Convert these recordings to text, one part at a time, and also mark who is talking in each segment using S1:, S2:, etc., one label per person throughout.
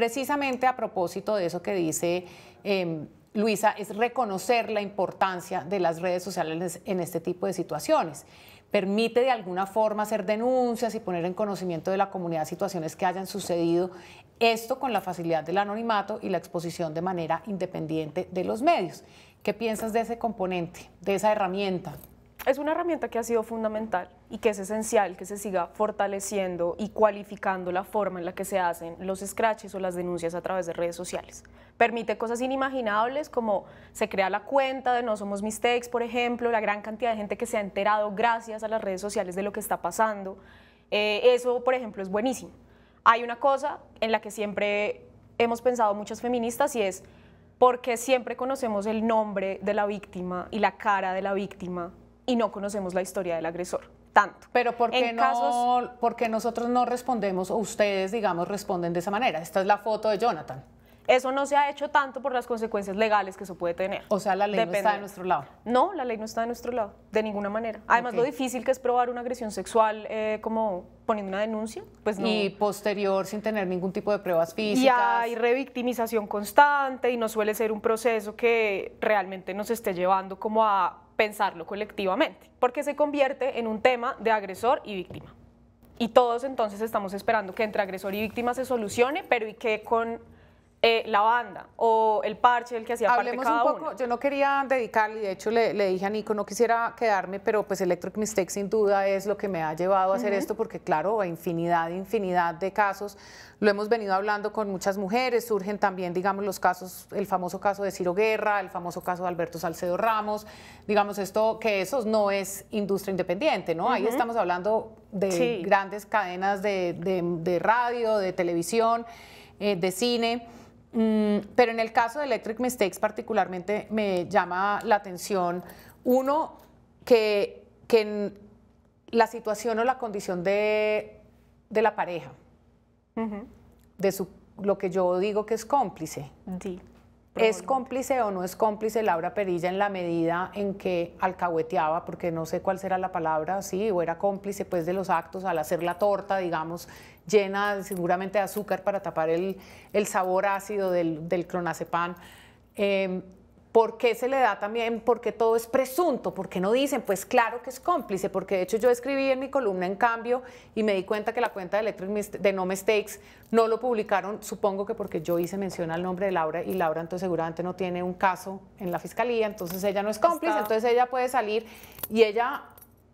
S1: precisamente a propósito de eso que dice... Em, Luisa, es reconocer la importancia de las redes sociales en este tipo de situaciones. Permite de alguna forma hacer denuncias y poner en conocimiento de la comunidad situaciones que hayan sucedido, esto con la facilidad del anonimato y la exposición de manera independiente de los medios. ¿Qué piensas de ese componente, de esa herramienta?
S2: es una herramienta que ha sido fundamental y que es esencial que se siga fortaleciendo y cualificando la forma en la que se hacen los scratches o las denuncias a través de redes sociales. Permite cosas inimaginables como se crea la cuenta de No Somos Mistakes, por ejemplo, la gran cantidad de gente que se ha enterado gracias a las redes sociales de lo que está pasando. Eh, eso, por ejemplo, es buenísimo. Hay una cosa en la que siempre hemos pensado muchas feministas y es porque siempre conocemos el nombre de la víctima y la cara de la víctima y no conocemos la historia del agresor. Tanto. Pero ¿por qué,
S1: porque nosotros no respondemos o ustedes, digamos, responden de esa manera? Esta es la
S2: foto de Jonathan. Eso no se ha hecho tanto por las consecuencias legales que eso puede tener. O sea, la ley no está de nuestro lado. No, la ley no está de nuestro lado, de ninguna manera. Además, lo difícil que es probar una agresión sexual eh, como poniendo una denuncia, pues no. Y
S1: posterior, sin tener ningún tipo de pruebas físicas. Y hay
S2: revictimización constante y no suele ser un proceso que realmente nos esté llevando como a pensarlo colectivamente, porque se convierte en un tema de agresor y víctima. Y todos entonces estamos esperando que entre agresor y víctima se solucione, pero y que con eh, la banda o el parche el que hacía Hablemos parte cada un
S1: poco, yo no quería dedicarle, de hecho le, dije a Nico, no quisiera quedarme, pero pues Electric Mistake sin duda es lo que me ha llevado a hacer esto, porque claro, infinidad, infinidad de casos, lo hemos venido hablando con muchas mujeres, surgen también, digamos, los casos, el famoso caso de Ciro Guerra, el famoso caso de Alberto Salcedo Ramos, digamos esto, que eso no es industria independiente, ¿no? Ahí estamos hablando de grandes cadenas de, radio, de televisión, eh, de cine. Mm, pero en el caso de Electric Mistakes particularmente me llama la atención, uno, que, en la situación o la condición de, la pareja, de su, lo que yo digo que es cómplice. ¿Es cómplice o no es cómplice Laura Perilla en la medida en que alcahueteaba, porque no sé cuál será la palabra, sí, o era cómplice pues de los actos al hacer la torta, digamos, llena seguramente de azúcar para tapar el, sabor ácido del, del clonazepam. Em, ¿Por qué se le da también? Porque todo es presunto, ¿Por qué no dicen, pues claro que es cómplice, porque de hecho yo escribí en mi columna en cambio y me di cuenta que la cuenta de Electric de No Mistakes no lo publicaron, supongo que porque yo hice mención al nombre de Laura y Laura entonces seguramente no tiene un caso en la fiscalía, entonces ella no es cómplice, entonces ella puede salir y ella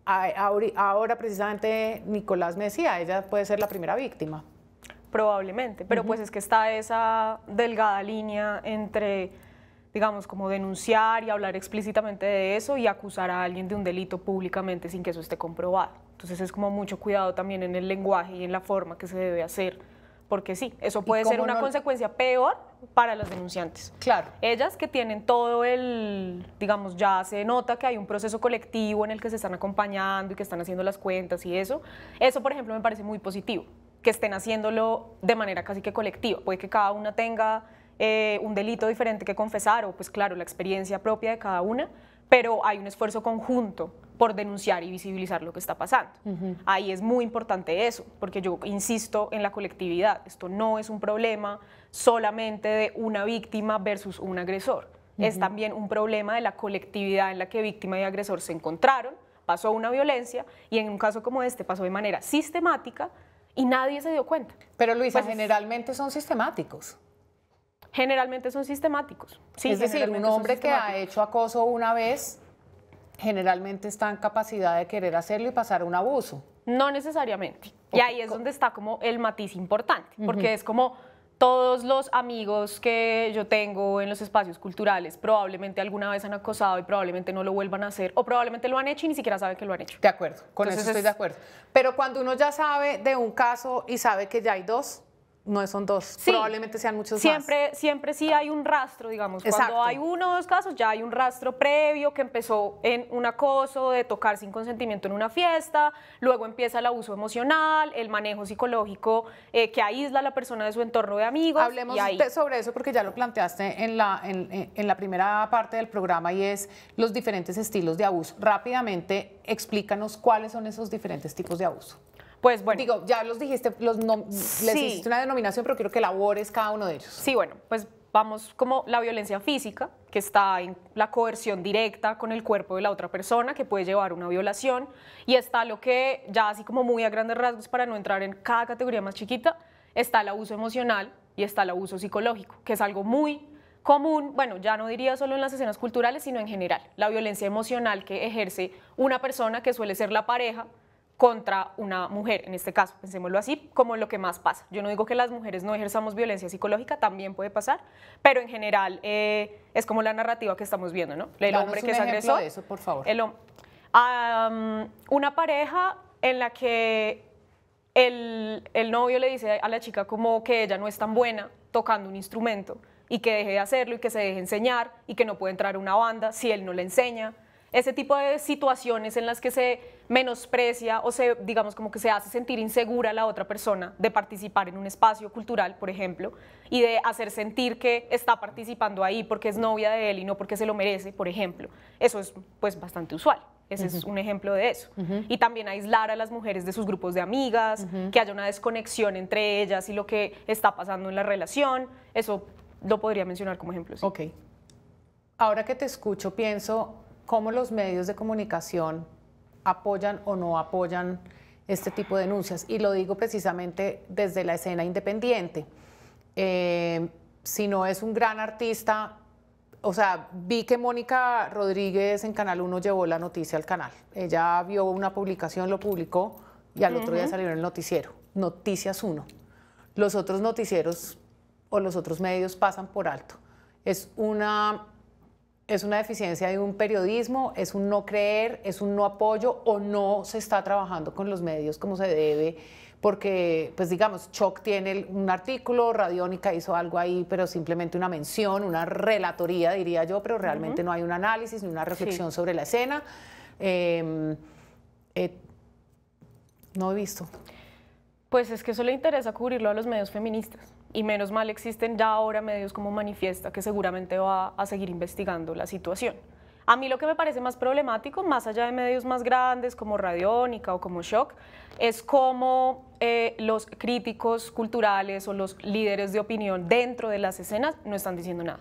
S1: Ahora precisamente Nicolás me ella puede ser la primera víctima.
S2: Probablemente, pero pues es que está esa delgada línea entre, digamos, como denunciar y hablar explícitamente de eso y acusar a alguien de un delito públicamente sin que eso esté comprobado. Entonces es como mucho cuidado también en el lenguaje y en la forma que se debe hacer porque sí, eso puede ser una consecuencia peor para las denunciantes. Claro. Ellas que tienen todo el, digamos, ya se nota que hay un proceso colectivo en el que se están acompañando y que están haciendo las cuentas y eso. Eso, por ejemplo, me parece muy positivo, que estén haciéndolo de manera casi que colectiva. Puede que cada una tenga eh, un delito diferente que confesar o, pues claro, la experiencia propia de cada una, pero hay un esfuerzo conjunto por denunciar y visibilizar lo que está pasando. Ahí es muy importante eso, porque yo insisto en la colectividad, esto no es un problema solamente de una víctima versus un agresor, es también un problema de la colectividad en la que víctima y agresor se encontraron, pasó una violencia y en un caso como este pasó de manera sistemática y nadie se dio cuenta. Pero Luisa, pues, generalmente son sistemáticos generalmente son sistemáticos. es decir, un hombre que ha
S1: hecho acoso una vez generalmente está en capacidad de querer hacerlo y pasar un abuso.
S2: No necesariamente. Y ahí es donde está como el matiz importante, porque es como todos los amigos que yo tengo en los espacios culturales probablemente alguna vez han acosado y probablemente no lo vuelvan a hacer o probablemente lo han hecho y ni siquiera sabe que lo han hecho. De acuerdo, con eso estoy de acuerdo.
S1: Pero cuando uno ya sabe de un caso y sabe que ya hay dos, no son dos, probablemente
S2: sean muchos siempre, más. Siempre sí hay un rastro, digamos. Cuando hay uno o dos casos, ya hay un rastro previo que empezó en un acoso de tocar sin consentimiento en una fiesta, luego empieza el abuso emocional, el manejo psicológico eh, que aísla a la persona de su entorno de amigos. Hablemos
S1: sobre eso porque ya lo planteaste en la, en la primera parte del programa y es los diferentes estilos de abuso. Rápidamente explícanos cuáles son esos diferentes tipos de
S2: abuso. Pues bueno. Digo, ya los dijiste, los les hiciste una denominación, pero quiero que labores cada uno de ellos. Sí, bueno, pues vamos como la violencia física, que está en la coerción directa con el cuerpo de la otra persona, que puede llevar una violación, y está lo que ya así como muy a grandes rasgos para no entrar en cada categoría más chiquita, está el abuso emocional y está el abuso psicológico, que es algo muy común, bueno, ya no diría solo en las escenas culturales, sino en general, la violencia emocional que ejerce una persona que suele ser la pareja, contra una mujer, en este caso, pensémoslo así, como lo que más pasa. Yo no digo que las mujeres no ejerzamos violencia psicológica, también puede pasar, pero en general eh, es como la narrativa que estamos viendo, ¿no? El hombre que un se De eso, por favor. El, una pareja en la que el, el novio le dice a la chica como que ella no es tan buena tocando un instrumento y que deje de hacerlo y que se deje enseñar y que no puede entrar a una banda si él no le enseña ese tipo de situaciones en las que se menosprecia o se, digamos, como que se hace sentir insegura a la otra persona de participar en un espacio cultural, por ejemplo, y de hacer sentir que está participando ahí porque es novia de él y no porque se lo merece, por ejemplo. Eso es, pues, bastante usual. Ese es un ejemplo de eso. Y también aislar a las mujeres de sus grupos de amigas, que haya una desconexión entre ellas y lo que está pasando en la relación. Eso lo podría mencionar como ejemplo. Sí. Ok.
S1: Ahora que te escucho, pienso cómo los medios de comunicación apoyan o no apoyan este tipo de denuncias. Y lo digo precisamente desde la escena independiente. Eh, si no es un gran artista, o sea, vi que Mónica Rodríguez en Canal 1 llevó la noticia al canal. Ella vio una publicación, lo publicó
S2: y al otro día salió
S1: en el noticiero. Noticias 1. Los otros noticieros o los otros medios pasan por alto. Es una es una deficiencia de un periodismo, es un no creer, es un no apoyo o no se está trabajando con los medios como se debe, porque, pues digamos, Choc tiene un artículo, Radiónica hizo algo ahí, pero simplemente una mención, una relatoría, diría yo, pero realmente no hay un análisis ni una reflexión sobre la escena. Em, eh, no he visto.
S2: Pues es que eso le interesa cubrirlo a los medios feministas. Y menos mal existen ya ahora medios como Manifiesta, que seguramente va a seguir investigando la situación. A mí lo que me parece más problemático, más allá de medios más grandes como Radiónica o como Shock, es cómo eh, los críticos culturales o los líderes de opinión dentro de las escenas no están diciendo nada.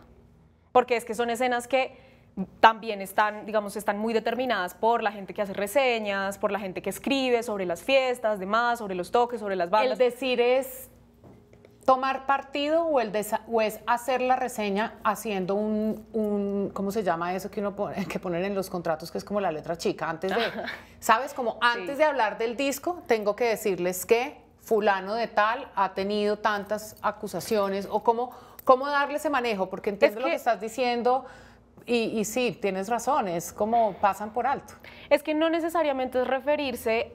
S2: Porque es que son escenas que también están, digamos, están muy determinadas por la gente que hace reseñas, por la gente que escribe sobre las fiestas, demás, sobre los toques, sobre las bandas. El decir es tomar partido o,
S1: el es hacer la reseña haciendo un, ¿cómo se llama eso que uno pone, que poner en los contratos que es como la letra chica antes de sabes como antes de hablar del disco tengo que decirles que fulano de tal ha tenido tantas acusaciones o cómo cómo darle ese manejo porque entiendo lo que estás diciendo y, sí, tienes razón, es
S2: como pasan por alto. Es que no necesariamente es referirse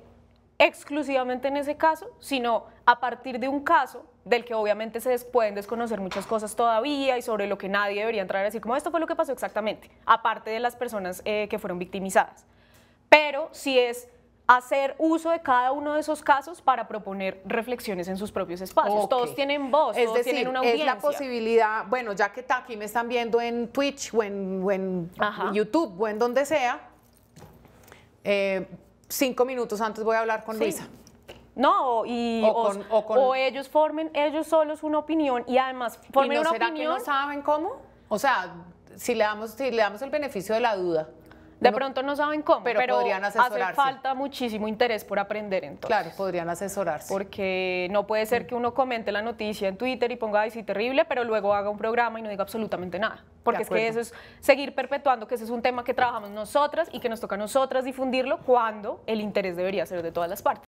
S2: exclusivamente en ese caso, sino a partir de un caso del que obviamente se pueden desconocer muchas cosas todavía y sobre lo que nadie debería entrar a decir, como esto fue lo que pasó exactamente, aparte de las personas eh, que fueron victimizadas. Pero si es hacer uso de cada uno de esos casos para proponer reflexiones en sus propios espacios. Todos tienen voz, es todos decir, tienen una audiencia. Es la
S1: posibilidad, bueno, ya que aquí me están viendo en Twitch o en, YouTube o en donde sea, eh, cinco minutos antes voy a hablar con Luisa. No, o,
S2: ellos formen ellos solos una opinión y además formen una opinión. no saben cómo?
S1: O sea, si le damos, si le damos el beneficio de la duda.
S2: De pronto no saben cómo, pero, hace falta muchísimo interés por aprender entonces. Claro, podrían asesorarse. Porque no puede ser que uno comente la noticia en Twitter y ponga, ay, sí, terrible, pero luego haga un programa y no diga absolutamente nada. Porque es que eso es seguir perpetuando que ese es un tema que trabajamos nosotras y que nos toca a nosotras difundirlo cuando el interés debería ser de todas las partes.